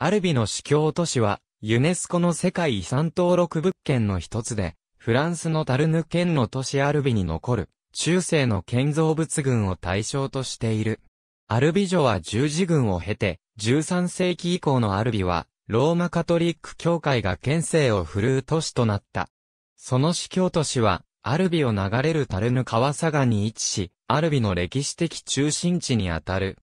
アルビの司教都市は、ユネスコの世界遺産登録物件の一つで、フランスのタルヌ県の都市アルビに残る、中世の建造物群を対象としている。アルビ城は十字軍を経て、13世紀以降のアルビは、ローマカトリック教会が県政を振るう都市となった。その司教都市は、アルビを流れるタルヌ川佐賀に位置し、アルビの歴史的中心地にあたる。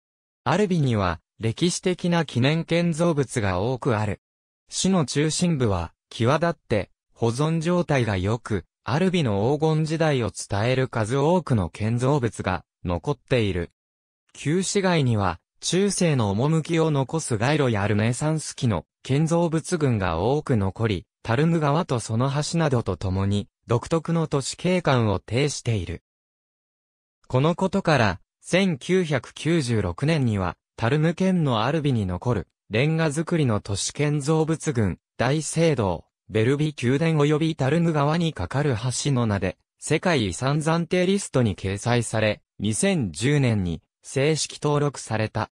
アルビには、歴史的な記念建造物が多くある。市の中心部は、際立って、保存状態が良く、アルビの黄金時代を伝える数多くの建造物が残っている。旧市街には、中世の趣を残す街路やルネサンス期の建造物群が多く残り、タルム川とその橋などと共に、独特の都市景観を呈している。このことから、1996年には、タルム県のアルビに残る、レンガ造りの都市建造物群、大聖堂、ベルビ宮殿及びタルム川に架かる橋の名で、世界遺産暫定リストに掲載され、2010年に正式登録された。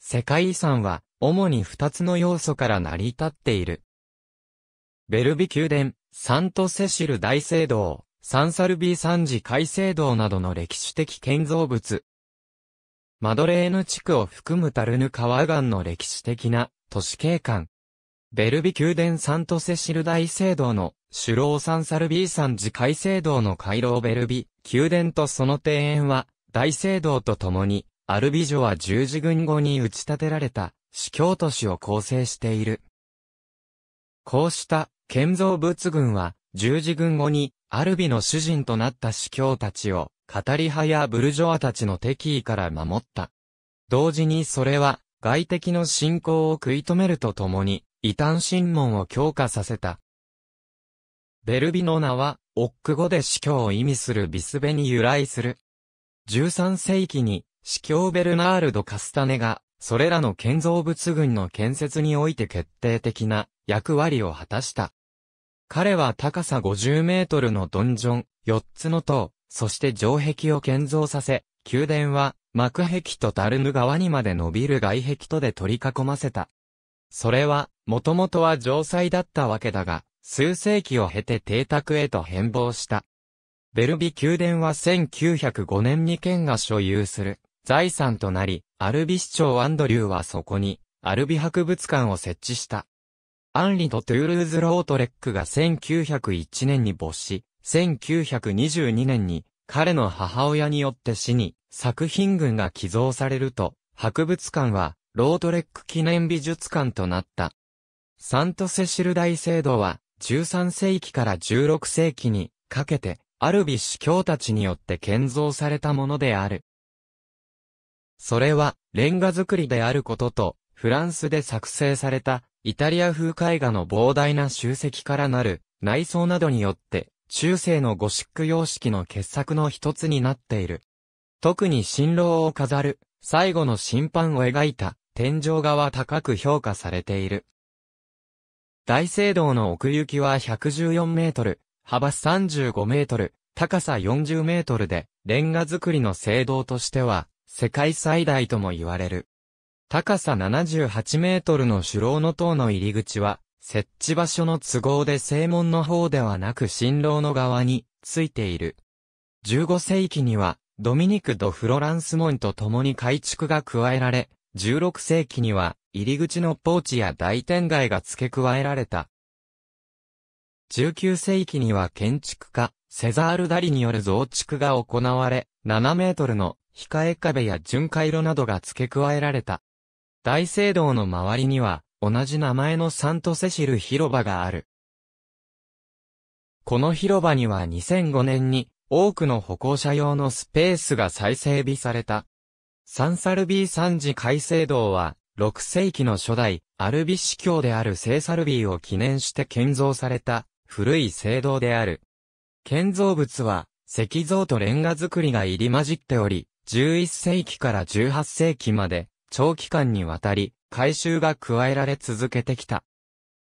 世界遺産は、主に2つの要素から成り立っている。ベルビ宮殿、サントセシル大聖堂、サンサルビー三次海聖堂などの歴史的建造物、マドレーヌ地区を含むタルヌ川岸の歴史的な都市景観。ベルビ宮殿サントセシル大聖堂の首老サンサルビー山寺海聖堂の回廊ベルビ宮殿とその庭園は大聖堂とともにアルビジョは十字軍後に打ち立てられた司教都市を構成している。こうした建造物群は十字軍後にアルビの主人となった司教たちをカタリ派やブルジョアたちの敵意から守った。同時にそれは、外敵の侵攻を食い止めるとともに、異端審問を強化させた。ベルビの名は、オック語で司教を意味するビスベに由来する。13世紀に、司教ベルナールド・カスタネが、それらの建造物群の建設において決定的な役割を果たした。彼は高さ50メートルのドンジョン、4つの塔、そして城壁を建造させ、宮殿は、幕壁とタルム側にまで伸びる外壁とで取り囲ませた。それは、もともとは城塞だったわけだが、数世紀を経て邸宅へと変貌した。ベルビ宮殿は1905年に県が所有する財産となり、アルビ市長アンドリューはそこに、アルビ博物館を設置した。アンリとトゥールーズ・ロートレックが1901年に没し、1922年に彼の母親によって死に作品群が寄贈されると、博物館はロードレック記念美術館となった。サントセシル大聖堂は13世紀から16世紀にかけてアルビッシュ教たちによって建造されたものである。それはレンガ作りであることとフランスで作成されたイタリア風絵画の膨大な集積からなる内装などによって中世のゴシック様式の傑作の一つになっている。特に新郎を飾る、最後の審判を描いた、天井画は高く評価されている。大聖堂の奥行きは114メートル、幅35メートル、高さ40メートルで、レンガ造りの聖堂としては、世界最大とも言われる。高さ78メートルの首楼の塔の入り口は、設置場所の都合で正門の方ではなく新郎の側についている。15世紀にはドミニク・ド・フロランス門と共に改築が加えられ、16世紀には入り口のポーチや大天街が付け加えられた。19世紀には建築家、セザール・ダリによる増築が行われ、7メートルの控え壁や巡回路などが付け加えられた。大聖堂の周りには、同じ名前のサントセシル広場がある。この広場には2005年に多くの歩行者用のスペースが再整備された。サンサルビー三次改正道は6世紀の初代アルビッシ教である聖サルビーを記念して建造された古い聖堂である。建造物は石像とレンガ作りが入り混じっており、11世紀から18世紀まで長期間にわたり改修が加えられ続けてきた。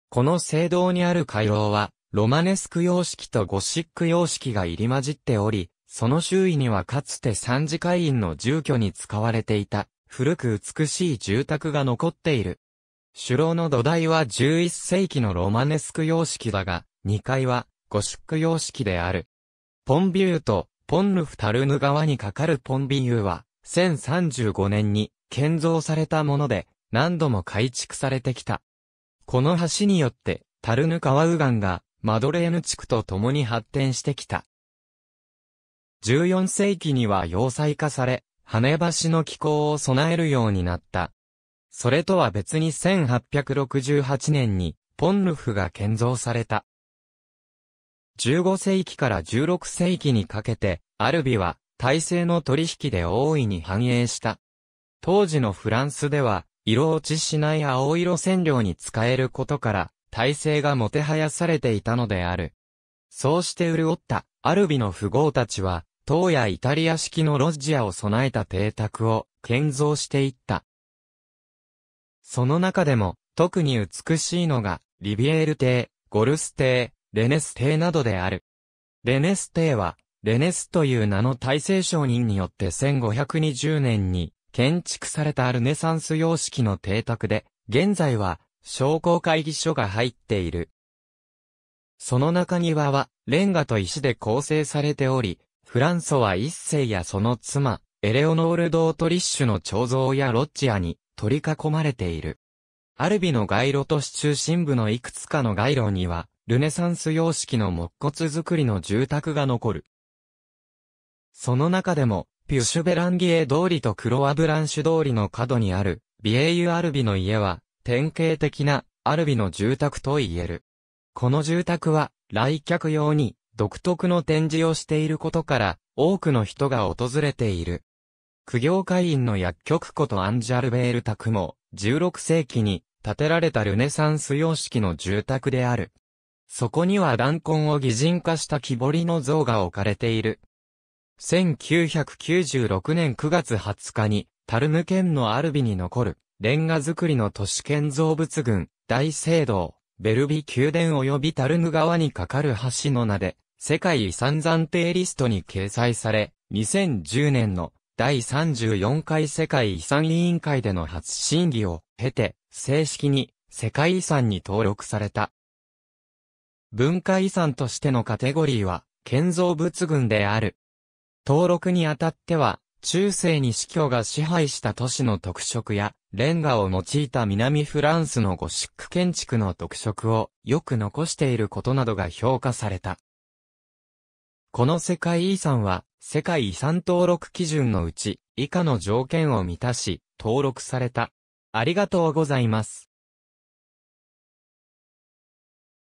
この聖堂にある回廊は、ロマネスク様式とゴシック様式が入り混じっており、その周囲にはかつて三次会員の住居に使われていた、古く美しい住宅が残っている。主楼の土台は11世紀のロマネスク様式だが、2階はゴシック様式である。ポンビューとポンルフタルヌ川に架かるポンビューは、1035年に建造されたもので、何度も改築されてきた。この橋によって、タルヌ川右岸が、マドレーヌ地区と共に発展してきた。14世紀には要塞化され、羽橋の気候を備えるようになった。それとは別に1868年に、ポンルフが建造された。15世紀から16世紀にかけて、アルビは、体制の取引で大いに繁栄した。当時のフランスでは、色落ちしない青色染料に使えることから、体制がもてはやされていたのである。そうして潤ったアルビの富豪たちは、当やイタリア式のロッジアを備えた邸宅を建造していった。その中でも、特に美しいのが、リビエール邸、ゴルス邸、レネス邸などである。レネス邸は、レネスという名の大聖商人によって1520年に建築されたルネサンス様式の邸宅で、現在は商工会議所が入っている。その中庭は、レンガと石で構成されており、フランソワ一世やその妻、エレオノール・ドートリッシュの彫像やロッジアに取り囲まれている。アルビの街路都市中心部のいくつかの街路には、ルネサンス様式の木骨造りの住宅が残る。その中でも、ピュシュベランギエ通りとクロアブランシュ通りの角にある、ビエイユ・アルビの家は、典型的な、アルビの住宅と言える。この住宅は、来客用に、独特の展示をしていることから、多くの人が訪れている。苦行会員の薬局ことアンジャルベール宅も、16世紀に建てられたルネサンス様式の住宅である。そこには弾痕を擬人化した木彫りの像が置かれている。1996年9月20日に、タルム県のアルビに残る、レンガ造りの都市建造物群、大聖堂、ベルビ宮殿及びタルム川に架かる橋の名で、世界遺産暫定リストに掲載され、2010年の第34回世界遺産委員会での初審議を経て、正式に世界遺産に登録された。文化遺産としてのカテゴリーは、建造物群である登録にあたっては、中世に司教が支配した都市の特色や、レンガを用いた南フランスのゴシック建築の特色をよく残していることなどが評価された。この世界遺産は、世界遺産登録基準のうち、以下の条件を満たし、登録された。ありがとうございます。